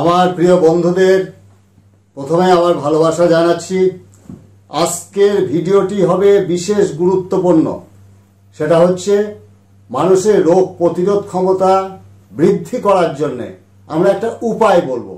আমার প্রিয় বন্ধুদের প্রথমে আমার ভালোবাসা জানাচ্ছি আজকের ভিডিওটি হবে বিশেষ গুরুত্বপূর্ণ সেটা হচ্ছে মানুষের রোগ প্রতিরোধ ক্ষমতা বৃদ্ধি করার জন্যে আমরা একটা উপায় বলবো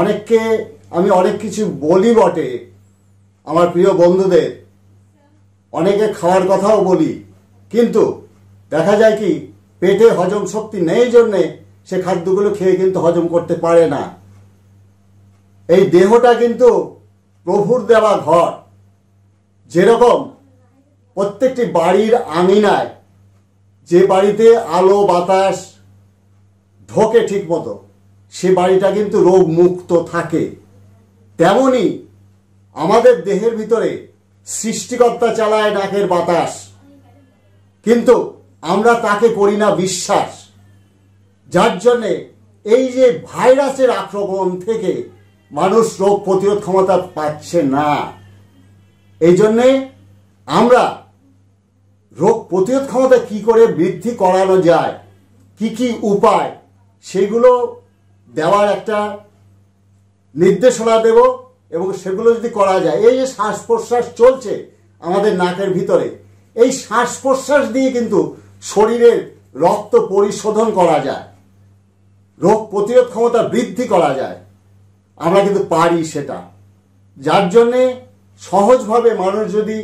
অনেককে আমি অনেক কিছু বলি বটে আমার প্রিয় বন্ধুদের অনেকে খাওয়ার কথাও বলি কিন্তু দেখা যায় কি পেটে হজম শক্তি নেই জন্যে সে খাদ্যগুলো খেয়ে কিন্তু হজম করতে পারে না এই দেহটা কিন্তু প্রভুর দেওয়া ঘর যেরকম প্রত্যেকটি বাড়ির আঙিনায় যে বাড়িতে আলো বাতাস ঢোকে ঠিক মতো সে বাড়িটা কিন্তু রোগ মুক্ত থাকে তেমনি আমাদের দেহের ভিতরে সৃষ্টিকর্তা চালায় নাকের বাতাস কিন্তু আমরা তাকে করি না বিশ্বাস যার জন্যে এই যে ভাইরাসের আক্রমণ থেকে মানুষ রোগ প্রতিরোধ ক্ষমতা পাচ্ছে না এই জন্যে আমরা রোগ প্রতিরোধ ক্ষমতা কি করে বৃদ্ধি করানো যায় কি কি উপায় সেগুলো দেওয়ার একটা নির্দেশনা দেব এবং সেগুলো যদি করা যায় এই যে শ্বাস প্রশ্বাস চলছে আমাদের নাকের ভিতরে এই শ্বাস প্রশ্বাস দিয়ে কিন্তু শরীরের রক্ত পরিশোধন করা যায় রোগ প্রতিরোধ ক্ষমতা বৃদ্ধি করা যায় আমরা কিন্তু পারি সেটা যার জন্যে সহজভাবে মানুষ যদি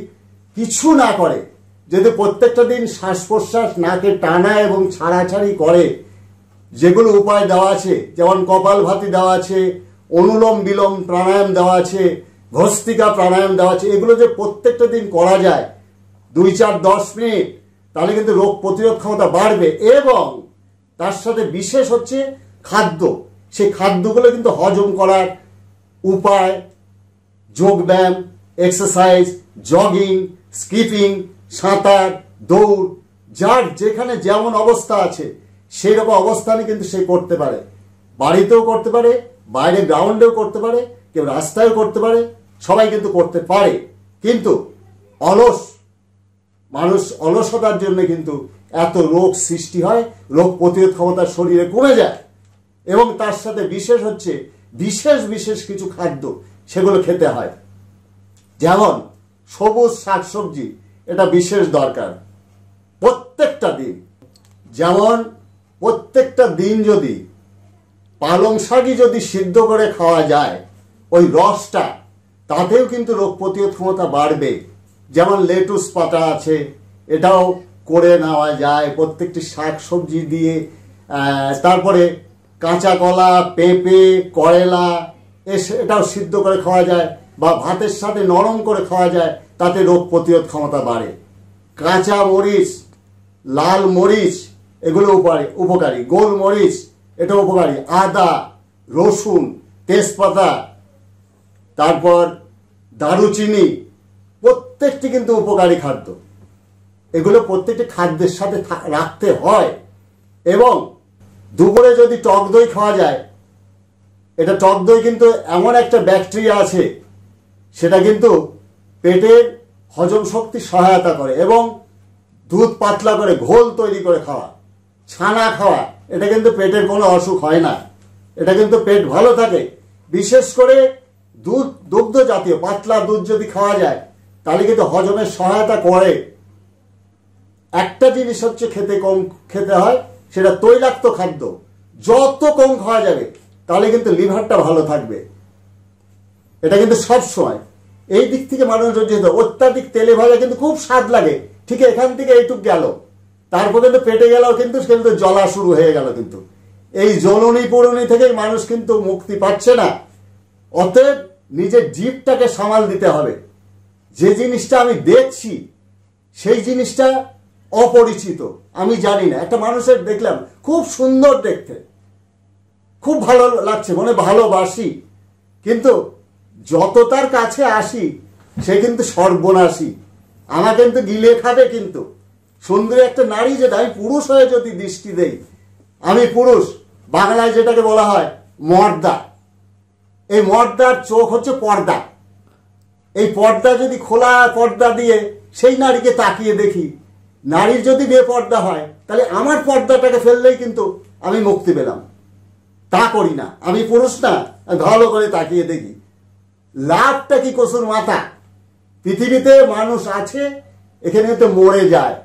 কিছু না করে যদি প্রত্যেকটা দিন শ্বাস প্রশ্বাস নাকে টানা এবং ছাড়াছাড়ি করে যেগুলো উপায় দেওয়া আছে যেমন কপাল ভাতি দেওয়া আছে অনুলোম বিলোম প্রাণায়াম দেওয়া আছে ঘস্তিকা প্রাণায়াম দেওয়া আছে এগুলো যে প্রত্যেকটা দিন করা যায় দুই চার দশ মিনিট তাহলে কিন্তু রোগ প্রতিরোধ ক্ষমতা বাড়বে এবং তার সাথে বিশেষ হচ্ছে খাদ্য সেই খাদ্যগুলো কিন্তু হজম করার উপায় যোগব্যায়াম এক্সারসাইজ জগিং স্কিপিং সাঁতার দৌড় যার যেখানে যেমন অবস্থা আছে সেই রকম অবস্থানে কিন্তু সে করতে পারে বাড়িতেও করতে পারে বাইরে গ্রাউন্ডেও করতে পারে কেউ রাস্তায়ও করতে পারে সবাই কিন্তু করতে পারে কিন্তু অলস মানুষ অলসতার জন্য কিন্তু এত রোগ সৃষ্টি হয় রোগ প্রতিরোধ ক্ষমতা শরীরে কমে যায় এবং তার সাথে বিশেষ হচ্ছে বিশেষ বিশেষ কিছু খাদ্য সেগুলো খেতে হয় যেমন সবুজ শাকসবজি এটা বিশেষ দরকার প্রত্যেকটা দিন যেমন প্রত্যেকটা দিন যদি পালং শাকই যদি সিদ্ধ করে খাওয়া যায় ওই রসটা তাতেও কিন্তু রোগ প্রতিরোধ ক্ষমতা বাড়বে যেমন লেটুস পাতা আছে এটাও করে নেওয়া যায় প্রত্যেকটি শাক সবজি দিয়ে তারপরে কাঁচা কলা পেঁপে কয়লা এটাও সিদ্ধ করে খাওয়া যায় বা ভাতের সাথে নরম করে খাওয়া যায় তাতে রোগ প্রতিরোধ ক্ষমতা বাড়ে কাঁচা মরিচ লাল মরিচ এগুলো উপকারী উপকারী গোল মরিচ এটা উপকারী আদা রসুন তেজপাতা তারপর দারুচিনি প্রত্যেকটি কিন্তু উপকারী খাদ্য এগুলো প্রত্যেকটি খাদ্যের সাথে রাখতে হয় এবং দুপুরে যদি টক দই খাওয়া যায় এটা টক দই কিন্তু এমন একটা ব্যাকটেরিয়া আছে সেটা কিন্তু পেটের হজম শক্তি সহায়তা করে এবং দুধ পাতলা করে ঘোল তৈরি করে খাওয়া ছানা খাওয়া এটা কিন্তু পেটের কোনো অসুখ হয় না এটা কিন্তু পেট ভালো থাকে বিশেষ করে দুধ দুগ্ধ জাতীয় পাতলা দুধ যদি খাওয়া যায় তাহলে কিন্তু হজমের সহায়তা করে একটা জিনিস হচ্ছে খেতে কম খেতে হয় সেটা তৈলাক্ত খাদ্য যত কম খাওয়া যাবে তাহলে কিন্তু লিভারটা ভালো থাকবে এটা কিন্তু সব সময় এই দিক থেকে মানুষ যেহেতু অত্যাধিক তেলে ভাজা কিন্তু খুব স্বাদ লাগে ঠিক এখান থেকে এইটুক গেল তারপর কিন্তু পেটে গেলেও কিন্তু সে কিন্তু জলা শুরু হয়ে গেল কিন্তু এই জ্বলনি পুরনি থেকে মানুষ কিন্তু মুক্তি পাচ্ছে না অতএব নিজের জীবটাকে সামাল দিতে হবে যে জিনিসটা আমি দেখছি সেই জিনিসটা অপরিচিত আমি জানি না একটা মানুষের দেখলাম খুব সুন্দর দেখতে খুব ভালো লাগছে মনে ভালোবাসি কিন্তু যত তার কাছে আসি সে কিন্তু সর্বনাশী আমার কিন্তু গিলে খাবে কিন্তু সুন্দরী একটা নারী যেটা আমি পুরুষ হয়ে যদি দৃষ্টি দেই আমি পুরুষ বাংলায় যেটাকে বলা হয় মর্দা এই মর্দার চোখ হচ্ছে পর্দা এই পর্দা যদি খোলা পর্দা দিয়ে সেই নারীকে তাকিয়ে দেখি নারীর যদি বেপর্দা হয় তাহলে আমার পর্দাটাকে ফেললেই কিন্তু আমি মুক্তি পেলাম তা করি না আমি পুরুষ না ভালো করে তাকিয়ে দেখি লাভটা কি কসুর মাথা পৃথিবীতে মানুষ আছে এখানে তো মরে যায়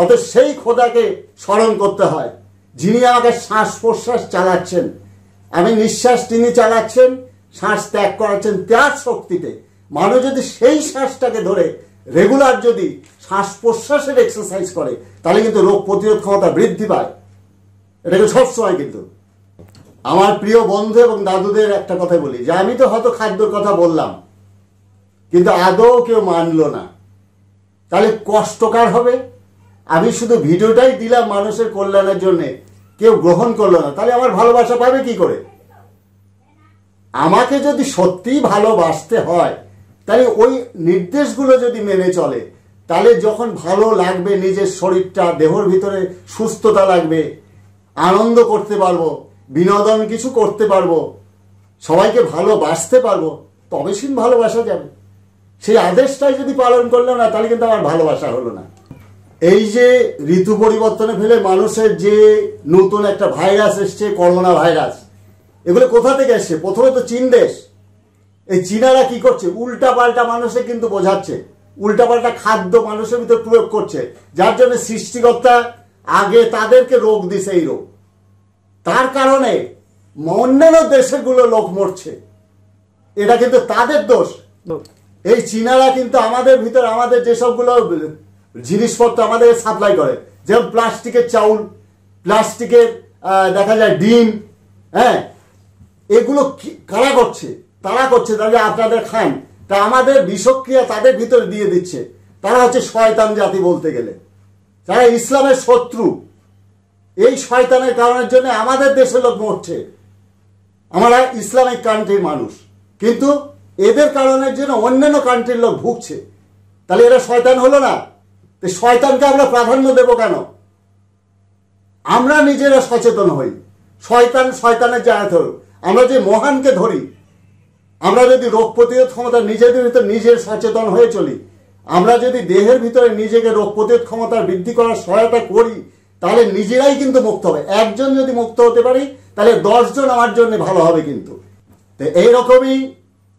অত সেই খোদাকে স্মরণ করতে হয় যিনি আমাকে শ্বাস প্রশ্বাস চালাচ্ছেন আমি নিঃশ্বাস তিনি চালাচ্ছেন শ্বাস ত্যাগ করাচ্ছেন ত্যাগ শক্তিতে মানুষ যদি সেই শ্বাসটাকে ধরে রেগুলার যদি শ্বাস প্রশ্বাসের এক্সারসাইজ করে তাহলে কিন্তু রোগ প্রতিরোধ ক্ষমতা বৃদ্ধি পায় এটা কিন্তু সবসময় কিন্তু আমার প্রিয় বন্ধু এবং দাদুদের একটা কথা বলি যে আমি তো হয়তো খাদ্যর কথা বললাম কিন্তু আদৌ কেউ মানলো না তাহলে কষ্টকার হবে আমি শুধু ভিডিওটাই দিলাম মানুষের কল্যাণের জন্যে কেউ গ্রহণ করলো না তাহলে আমার ভালোবাসা পাবে কি করে আমাকে যদি সত্যিই ভালোবাসতে হয় তাহলে ওই নির্দেশগুলো যদি মেনে চলে তাহলে যখন ভালো লাগবে নিজের শরীরটা দেহর ভিতরে সুস্থতা লাগবে আনন্দ করতে পারবো বিনোদন কিছু করতে পারবো সবাইকে ভালোবাসতে পারবো তবে সিন ভালোবাসা যাবে সেই আদেশটাই যদি পালন করলো না তাহলে কিন্তু আমার ভালোবাসা হলো না এই যে ঋতু পরিবর্তনে ফেলে মানুষের যে নতুন একটা ভাইরাস এসছে করোনা ভাইরাস এগুলো কোথা থেকে এসছে প্রথমে তো চীন দেশ এই চীনারা কি করছে উল্টা পাল্টা মানুষে কিন্তু বোঝাচ্ছে উল্টাপাল্টা খাদ্য মানুষের ভিতরে প্রয়োগ করছে যার জন্য সৃষ্টিকর্তা আগে তাদেরকে রোগ দিছে এই রোগ তার কারণে অন্যান্য দেশেগুলো লোক মরছে এটা কিন্তু তাদের দোষ এই চীনারা কিন্তু আমাদের ভিতর আমাদের যেসবগুলো জিনিসপত্র আমাদের সাপ্লাই করে যেমন প্লাস্টিকের চাউল প্লাস্টিকের দেখা যায় ডিম হ্যাঁ এগুলো কারা করছে তারা করছে তাহলে আপনাদের খান তা আমাদের বিষক্রিয়া তাদের ভিতরে দিয়ে দিচ্ছে তারা হচ্ছে শয়তান জাতি বলতে গেলে তারা ইসলামের শত্রু এই শয়তানের কারণের জন্য আমাদের দেশের লোক মরছে আমরা ইসলামিক কান্ট্রির মানুষ কিন্তু এদের কারণের জন্য অন্যান্য কান্ট্রির লোক ভুগছে তাহলে এরা শয়তান হলো না তো শয়তানকে আমরা প্রাধান্য দেব কেন আমরা নিজেরা সচেতন হই শয়তান শয়তানের জায়গা ধরো আমরা যে মহানকে ধরি আমরা যদি রোগ প্রতিরোধ ক্ষমতা নিজেদের ভিতরে নিজের সচেতন হয়ে চলি আমরা যদি দেহের ভিতরে নিজেকে রোগ প্রতিরোধ ক্ষমতা বৃদ্ধি করার সহায়তা করি তাহলে নিজেরাই কিন্তু মুক্ত হবে একজন যদি মুক্ত হতে পারি তাহলে দশজন আমার জন্য ভালো হবে কিন্তু তো এইরকমই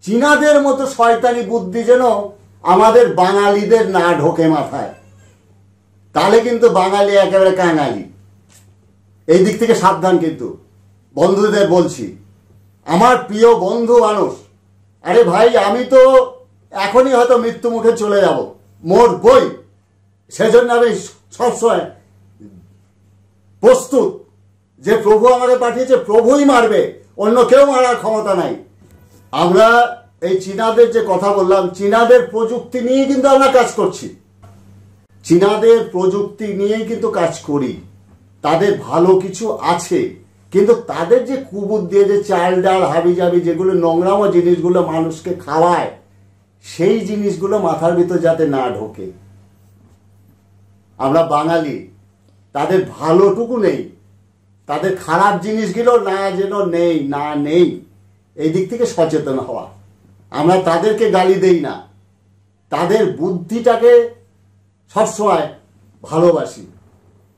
চীনাদের মতো শয়তানি বুদ্ধি যেন আমাদের বাঙালিদের না ঢোকে মাথায় তাহলে কিন্তু বাঙালি একেবারে কাঙালি এই দিক থেকে সাবধান কিন্তু বন্ধুদের বলছি আমার প্রিয় বন্ধু মানুষ আরে ভাই আমি তো এখনই হয়তো মৃত্যু মুখে চলে যাব মোর বই সেজন্য আমি সবসময় প্রস্তুত যে প্রভু আমাকে পাঠিয়েছে প্রভুই মারবে অন্য কেউ মারার ক্ষমতা নাই আমরা এই চীনাদের যে কথা বললাম চীনাদের প্রযুক্তি নিয়ে কিন্তু আমরা কাজ করছি চীনাদের প্রযুক্তি নিয়েই কিন্তু কাজ করি তাদের ভালো কিছু আছে কিন্তু তাদের যে দিয়ে যে চাল ডাল হাবি জাবি যেগুলো নোংরামো জিনিসগুলো মানুষকে খাওয়ায় সেই জিনিসগুলো মাথার ভিতর যাতে না ঢোকে আমরা বাঙালি তাদের ভালোটুকু নেই তাদের খারাপ জিনিসগুলো না যেন নেই না নেই এই দিক থেকে সচেতন হওয়া আমরা তাদেরকে গালি দেই না তাদের বুদ্ধিটাকে সবসময় ভালোবাসি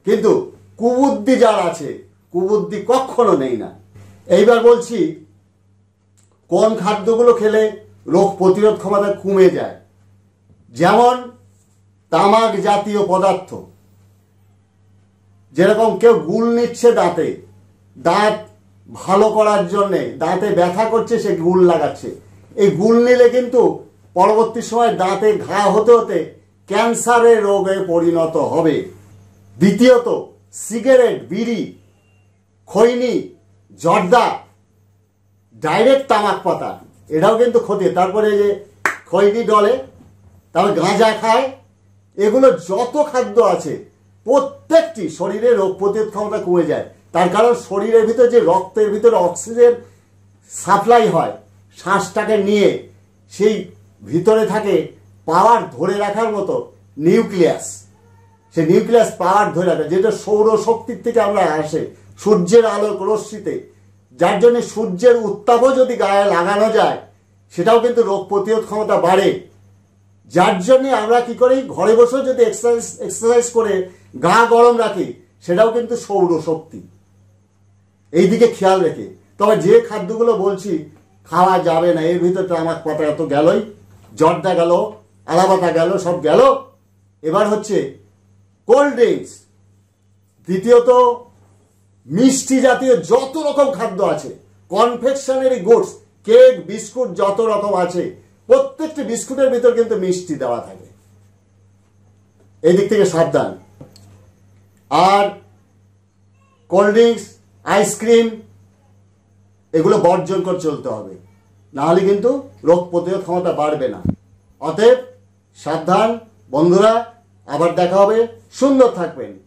কিন্তু কুবুদ্ধি যার আছে কুবুদ্ধি কখনো নেই না এইবার বলছি কোন খাদ্যগুলো খেলে রোগ প্রতিরোধ ক্ষমতা কমে যায় যেমন তামাক জাতীয় পদার্থ যেরকম কেউ গুল নিচ্ছে দাঁতে দাঁত ভালো করার জন্যে দাঁতে ব্যথা করছে সে গুল লাগাচ্ছে এই গুল নিলে কিন্তু পরবর্তী সময় দাঁতে ঘা হতে হতে ক্যান্সারের রোগে পরিণত হবে দ্বিতীয়ত সিগারেট বিড়ি খৈনি জর্দা ডাইরেক্ট তামাক পাতা এটাও কিন্তু ক্ষতি তারপরে যে খৈনি ডলে তারপর গাঁজা খায় এগুলো যত খাদ্য আছে প্রত্যেকটি শরীরে রোগ প্রতিরোধ ক্ষমতা কমে যায় তার কারণ শরীরের ভিতরে যে রক্তের ভিতরে অক্সিজেন সাপ্লাই হয় শ্বাসটাকে নিয়ে সেই ভিতরে থাকে পাওয়ার ধরে রাখার মতো নিউক্লিয়াস সে নিউক্লিয়াস পাওয়ার ধরে রাখে যেটা সৌরশক্তির থেকে আমরা আসে সূর্যের আলোক রশ্মিতে যার জন্য সূর্যের উত্তাপও যদি গায়ে লাগানো যায় সেটাও কিন্তু রোগ প্রতিরোধ ক্ষমতা বাড়ে যার জন্যে আমরা কি করি ঘরে বসেও যদি এক্সারসাইজ এক্সারসাইজ করে গা গরম রাখি সেটাও কিন্তু সৌরশক্তি এই দিকে খেয়াল রেখে তবে যে খাদ্যগুলো বলছি খাওয়া যাবে না এর ভিতরে আমার কথা এত গেলই জর্দা গেল আলাপাতা গেল সব গেল এবার হচ্ছে কোল্ড ড্রিঙ্কস দ্বিতীয়ত মিষ্টি জাতীয় যত রকম খাদ্য আছে কনফেকশনারি গুডস কেক বিস্কুট যত রকম আছে প্রত্যেকটি বিস্কুটের ভিতর কিন্তু মিষ্টি দেওয়া থাকে এই দিক থেকে সাবধান আর কোল্ড ড্রিঙ্কস আইসক্রিম এগুলো বর্জন করে চলতে হবে নাহলে কিন্তু রোগ প্রতিরোধ ক্ষমতা বাড়বে না অতএব সাবধান বন্ধুরা আবার দেখা হবে সুন্দর থাকবেন